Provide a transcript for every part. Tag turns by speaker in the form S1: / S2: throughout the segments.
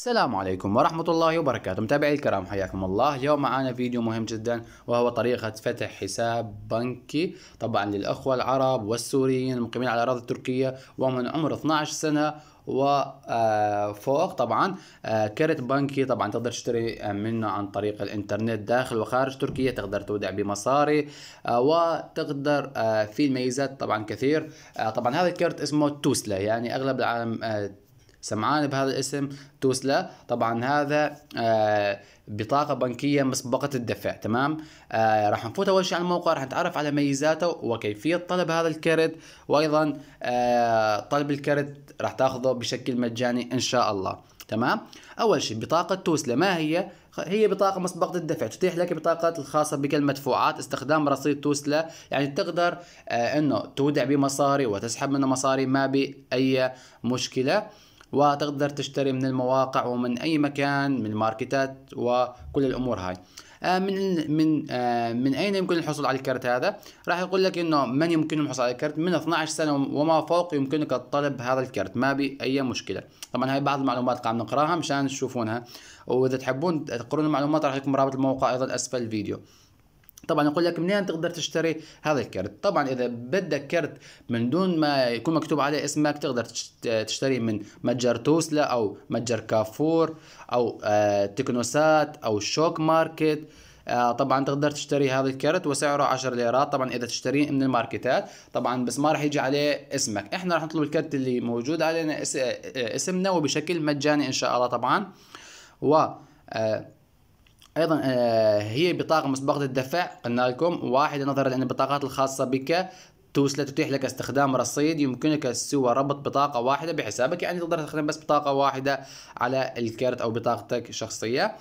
S1: السلام عليكم ورحمة الله وبركاته متابعي الكرام حياكم الله اليوم معنا فيديو مهم جدا وهو طريقة فتح حساب بنكي طبعا للأخوة العرب والسوريين المقيمين على الأراضي التركية ومن عمر 12 سنة وفوق آه، طبعا آه، كرت بنكي طبعا تقدر تشتري آه، منه عن طريق الانترنت داخل وخارج تركيا تقدر تودع بمصاري وتقدر في الميزات طبعا كثير طبعا هذا الكرت اسمه توسلا يعني اغلب العالم سمعان بهذا الاسم توسلا طبعا هذا آه، بطاقه بنكيه مسبقه الدفع تمام آه، راح نفوت اول شيء على الموقع راح نتعرف على ميزاته وكيفيه طلب هذا الكرت وايضا آه، طلب الكرت راح تاخذه بشكل مجاني ان شاء الله تمام اول شيء بطاقه توسلا ما هي هي بطاقة مسبقة الدفع تتيح لك البطاقات الخاصة بك المدفوعات استخدام رصيد توسلا يعني تقدر آه انه تودع بمصاري وتسحب منه مصاري ما بأي مشكلة وتقدر تشتري من المواقع ومن اي مكان من الماركتات وكل الامور هاي آه، من من آه، من اين يمكن الحصول على الكرت هذا راح يقول لك انه من يمكنهم الحصول على الكرت من 12 سنه وما فوق يمكنك الطلب هذا الكرت ما بي اي مشكله طبعا هاي بعض المعلومات قاعد نقراها مشان تشوفونها واذا تحبون تقرون المعلومات راح يكون رابط الموقع ايضا اسفل الفيديو طبعا يقول لك منين تقدر تشتري هذا الكرت طبعا اذا بدك كرت من دون ما يكون مكتوب عليه اسمك تقدر تشتري من متجر توسلا او متجر كافور او آه، تكنوسات او شوك ماركت آه، طبعا تقدر تشتري هذا الكرت وسعره 10 ليرات طبعا اذا تشتريه من الماركتات طبعا بس ما راح يجي عليه اسمك احنا راح نطلب الكرت اللي موجود علينا آه، اسمنا وبشكل مجاني ان شاء الله طبعا و آه ايضا آه، هي بطاقه مسبقه الدفع قلنا لكم واحد نظرا لان البطاقات الخاصه بك توسلة تتيح لك استخدام رصيد يمكنك سوى ربط بطاقة واحدة بحسابك يعني تقدر تستخدم بس بطاقة واحدة على الكرت أو بطاقتك الشخصية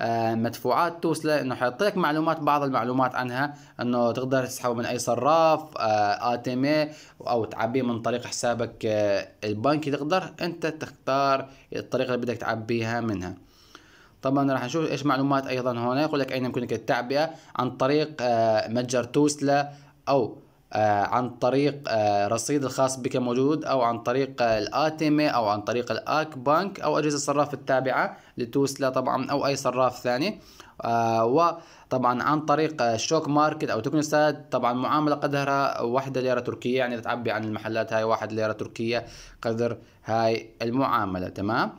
S1: آه، مدفوعات توصله انه حيحط لك معلومات بعض المعلومات عنها انه تقدر تسحبه من اي صراف آه، اتم او تعبيه من طريق حسابك البنكي تقدر انت تختار الطريقه اللي بدك تعبيها منها طبعا راح نشوف ايش معلومات ايضا هنا يقول لك اين يمكنك التعبئه عن طريق آه، متجر توسلا او آه، عن طريق آه، رصيد الخاص بك موجود او عن طريق الاتمه او عن طريق الاك بانك او اجهزه الصراف التابعه لتوسلا طبعا او اي صراف ثاني وطبعا عن طريق شوك ماركت او تكنوسات طبعا معامله قدرها واحدة ليره تركيه يعني تعبي عن المحلات هاي واحد ليره تركيه قدر هاي المعامله تمام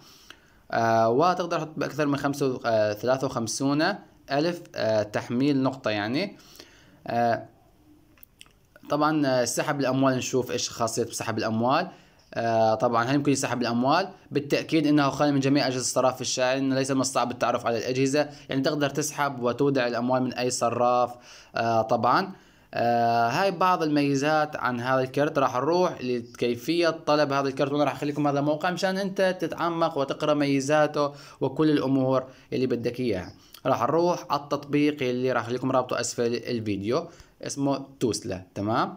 S1: آه، وتقدر تحط بأكثر من خمسة آه ثلاثة وخمسون ألف آه، تحميل نقطة يعني آه، طبعا سحب الأموال نشوف إيش خاصية سحب الأموال آه طبعا هل يمكن يسحب الاموال بالتاكيد انه خالي من جميع اجهزه الصراف في الشارع انه ليس من الصعب التعرف على الاجهزه يعني تقدر تسحب وتودع الاموال من اي صراف آه طبعا آه هاي بعض الميزات عن هذا الكرت راح نروح لكيفية طلب هذا الكرت وانا راح اخليكم هذا الموقع مشان انت تتعمق وتقرا ميزاته وكل الامور اللي بدك اياها راح نروح على التطبيق اللي راح اخليكم رابطه اسفل الفيديو اسمه توسلا تمام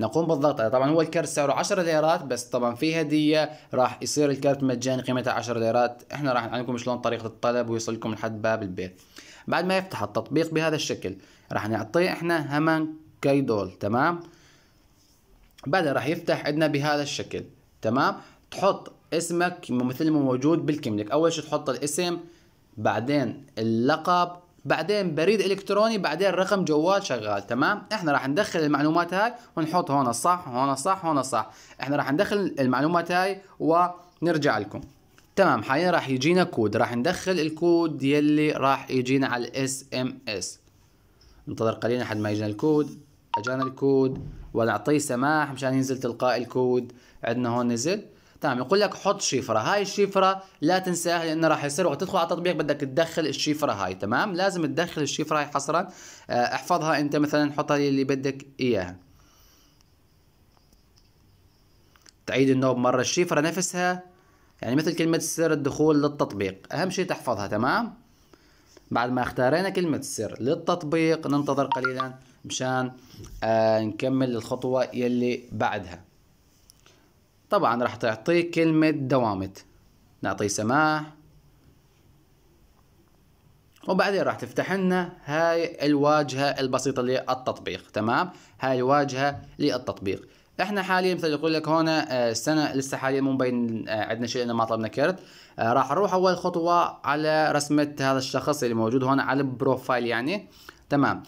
S1: نقوم بالضغط عليه طبعا هو الكرت سعره 10 ليرات بس طبعا في هديه راح يصير الكرت مجاني قيمتها 10 ليرات احنا راح نعلمكم شلون طريقه الطلب ويوصلكم لحد باب البيت بعد ما يفتح التطبيق بهذا الشكل راح نعطيه احنا كيدول تمام بعدها راح يفتح عندنا بهذا الشكل تمام تحط اسمك مثل ما موجود بالكملك اول شيء تحط الاسم بعدين اللقب بعدين بريد الكتروني بعدين رقم جوال شغال تمام احنا راح ندخل المعلومات هاي ونحط هون الصح هون الصح هون الصح احنا راح ندخل المعلومات هاي ونرجع لكم تمام حاليا راح يجينا كود راح ندخل الكود يلي راح يجينا على الاس ام اس ننتظر قليلا لحد ما يجينا الكود اجانا الكود ونعطيه سماح مشان ينزل تلقائي الكود عندنا هون نزل تمام يقول لك حط شفره هاي الشفره لا تنساها لانه راح يصير وقت تدخل على التطبيق بدك تدخل الشفره هاي تمام لازم تدخل الشفره هاي حصرا آه، احفظها انت مثلا حطها اللي بدك اياها تعيد النوب مره الشفره نفسها يعني مثل كلمه سر الدخول للتطبيق اهم شيء تحفظها تمام بعد ما اختارينا كلمة السر للتطبيق ننتظر قليلا مشان آه نكمل الخطوة يلي بعدها طبعا راح تعطيك كلمة دوامت نعطيه سماح وبعدين راح تفتح لنا هاي الواجهة البسيطة للتطبيق تمام هاي الواجهة للتطبيق احنا حاليا مثل يقول لك هنا آه، السنه لسه حاليا مو مبين آه، عندنا شيء ما طلبنا كرت آه، راح نروح اول خطوه على رسمه هذا الشخص اللي موجود هنا على البروفايل يعني تمام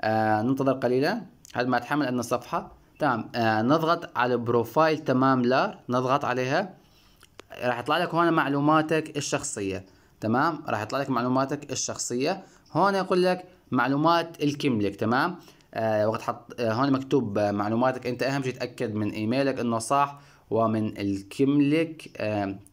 S1: آه ننتظر قليلا هذا ما تحمل عندنا صفحه تمام آه نضغط على بروفايل تمام لا نضغط عليها راح يطلع لك هنا معلوماتك الشخصيه تمام راح يطلع لك معلوماتك الشخصيه هون يقول لك معلومات الكملك تمام آه، وقت حط آه، هون مكتوب معلوماتك انت اهم شيء تاكد من ايميلك انه صح ومن الكملك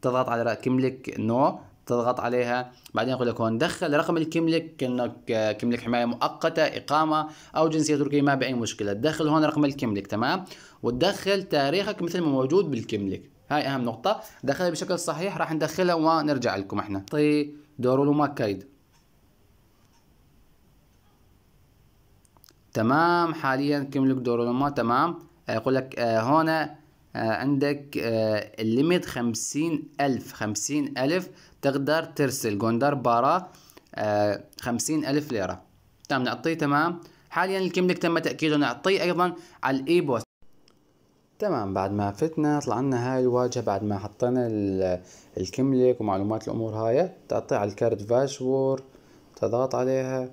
S1: تضغط على كملك نو تضغط عليها بعدين يقول لك هون دخل رقم الكملك انك آه، كملك حمايه مؤقته اقامه او جنسيه تركيه ما باي مشكله دخل هون رقم الكملك تمام وتدخل تاريخك مثل ما موجود بالكملك هاي اهم نقطه دخلها بشكل صحيح راح ندخلها ونرجع لكم احنا طيب دوروا له ما كيد تمام حاليا دور ما تمام آه، يقول لك آه، هنا آه، عندك الليميت خمسين ألف خمسين ألف تقدر ترسل جوندار بارا خمسين ألف ليرة تمام نعطيه تمام حاليا الكملك تم تأكيده نعطيه أيضا على الإي بوست تمام بعد ما فتنا طلع لنا هاي الواجهة بعد ما حطينا الكملك ومعلومات الأمور هاي تعطي على الكارت فاشور تضغط عليها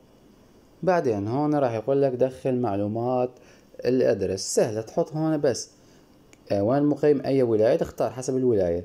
S1: بعدين هون راح يقول لك دخل معلومات الادرس سهلة تحط هون بس آه، وين مقيم اي ولاية تختار حسب الولاية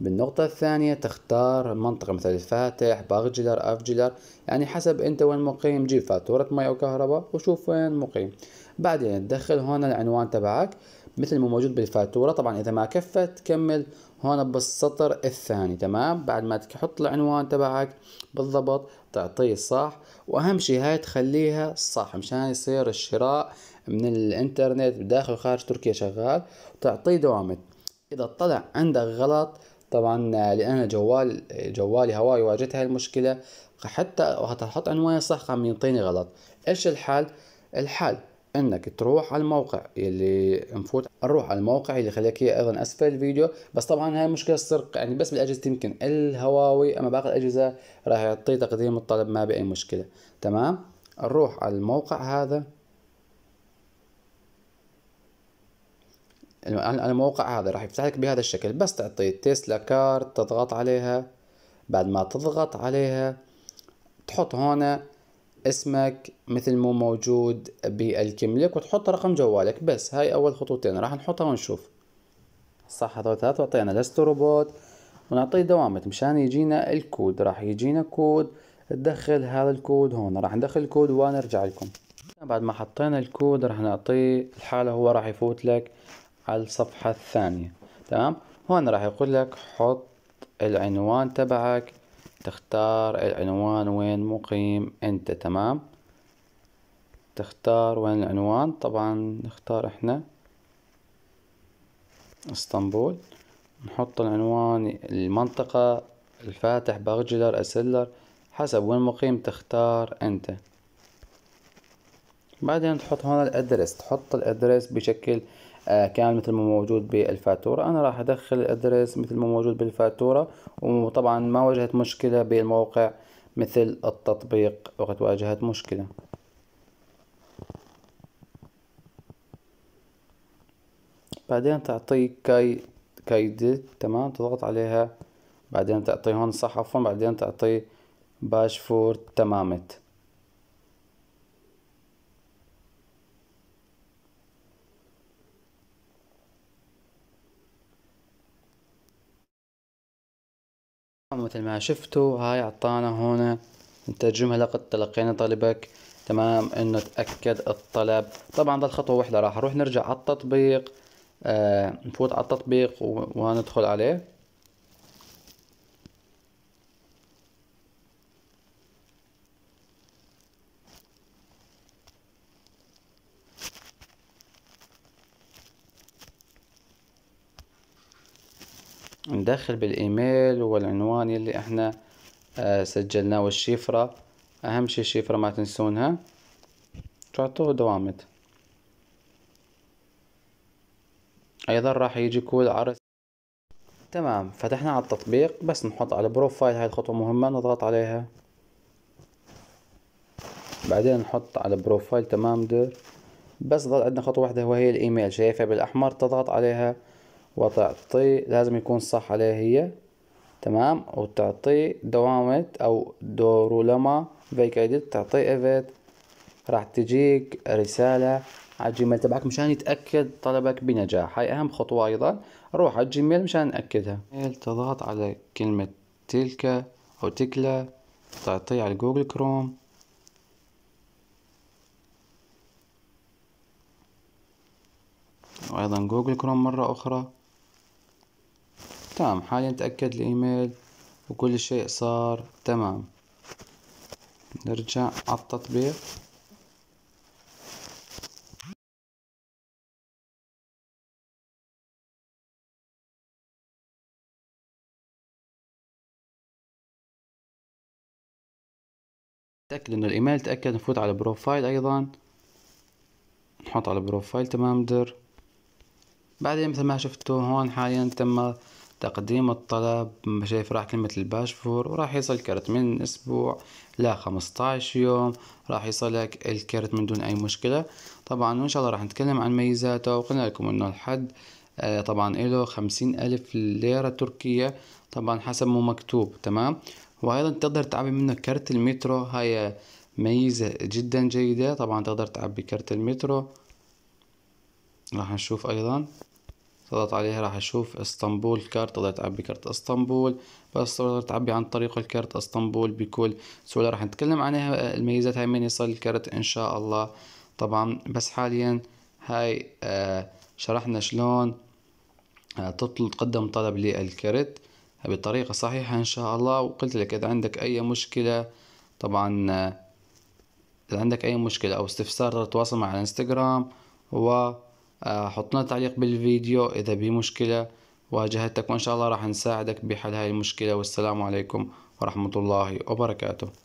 S1: بالنقطة الثانية تختار منطقة مثل الفاتح باغجلر أفجلر يعني حسب أنت وين مقيم جيب فاتورة مي أو كهرباء وشوف وين مقيم بعدين تدخل هون العنوان تبعك مثل ما موجود بالفاتورة طبعا إذا ما كفت كمل هون بالسطر الثاني تمام بعد ما تحط العنوان تبعك بالضبط تعطيه صح واهم شيء هاي تخليها صح مشان يصير الشراء من الانترنت داخل وخارج تركيا شغال وتعطيه دوامت اذا طلع عندك غلط طبعا لان جوال جوالي هواي واجهت هاي المشكله حتى وحتحط عنواني صح عم ينطيني غلط ايش الحل الحل انك تروح على الموقع اللي نفوت نروح على الموقع اللي خليك هي ايضا اسفل الفيديو بس طبعا هاي مشكله السرقه يعني بس بالاجهزه يمكن الهواوي اما باقي الاجهزه راح يعطي تقديم الطلب ما باي مشكله تمام نروح على الموقع هذا على الموقع هذا راح يفتح لك بهذا الشكل بس تعطي تيسلا كارد تضغط عليها بعد ما تضغط عليها تحط هون اسمك مثل مو موجود بالكملك وتحط رقم جوالك بس هاي اول خطوتين راح نحطها ونشوف صح هذول ثلاث وعطينا لست روبوت ونعطيه دوامة مشان يجينا الكود راح يجينا كود تدخل هذا الكود هون راح ندخل الكود ونرجع لكم بعد ما حطينا الكود راح نعطيه الحالة هو راح يفوت لك على الصفحة الثانية تمام هون راح يقول لك حط العنوان تبعك تختار العنوان وين مقيم أنت تمام تختار وين العنوان طبعا نختار احنا اسطنبول نحط العنوان المنطقة الفاتح باغجلر أسلر حسب وين مقيم تختار أنت بعدين تحط هون الأدرس تحط الأدرس بشكل آه، كان مثل ما موجود بالفاتورة أنا راح أدخل الأدرس مثل ما موجود بالفاتورة وطبعا ما واجهت مشكلة بالموقع مثل التطبيق وقت واجهت مشكلة بعدين تعطيك كاي كايدة تمام تضغط عليها بعدين تعطي هون صح عفوا بعدين تعطي فور تمامت مثل ما شفتوا هاي اعطانا هون نترجمها لقد تلقينا طلبك تمام انه تاكد الطلب طبعا ضل خطوه واحده راح نروح نرجع على التطبيق آه نفوت على التطبيق وندخل عليه ندخل بالايميل والعنوان اللي احنا آه، سجلناه والشفرة اهم شي الشفرة ما تنسونها تعطوه دوامت ايضا راح يجي كود عرس تمام فتحنا على التطبيق بس نحط على بروفايل هاي الخطوة مهمة نضغط عليها بعدين نحط على بروفايل تمام دير بس ظل عندنا خطوة واحدة وهي الايميل شايفها بالاحمر تضغط عليها وتعطي لازم يكون صح عليها هي تمام وتعطي دوامة أو دورولما ايديت تعطي ايفيت راح تجيك رسالة على الجيميل تبعك مشان يتأكد طلبك بنجاح هاي أهم خطوة أيضا روح على الجيميل مشان نأكدها تضغط على كلمة تلك أو تكلا تعطيه على جوجل كروم وأيضا جوجل كروم مرة أخرى تمام حاليا تأكد الإيميل وكل شيء صار تمام نرجع على التطبيق تأكد ان الايميل تأكد نفوت على بروفايل ايضا نحط على بروفايل تمام در بعدين مثل ما شفتوا هون حاليا تم تقديم الطلب شايف راح كلمة الباشفور وراح يصل كرت من أسبوع ل 15 يوم راح يصلك الكرت من دون أي مشكلة طبعا وإن شاء الله راح نتكلم عن ميزاته وقلنا لكم إنه الحد آه طبعا له خمسين ألف ليرة تركية طبعا حسب ما مكتوب تمام وأيضا تقدر تعبي منه كرت المترو هاي ميزة جدا جيدة طبعا تقدر تعبي كرت المترو راح نشوف أيضا ضغط عليها راح اشوف اسطنبول كارت ضغط تعبي كارت اسطنبول بس قدرت تعبي عن طريق الكارت اسطنبول بكل سهوله راح نتكلم عنها الميزات هاي من يصل الكارت ان شاء الله طبعا بس حاليا هاي آه شرحنا شلون آه تطلب تقدم طلب للكارت بطريقة صحيحة إن شاء الله وقلت لك إذا عندك أي مشكلة طبعا آه، إذا عندك أي مشكلة أو استفسار تواصل مع الانستغرام و حط لنا تعليق بالفيديو اذا مشكلة واجهتك وان شاء الله راح نساعدك بحل هاي المشكله والسلام عليكم ورحمه الله وبركاته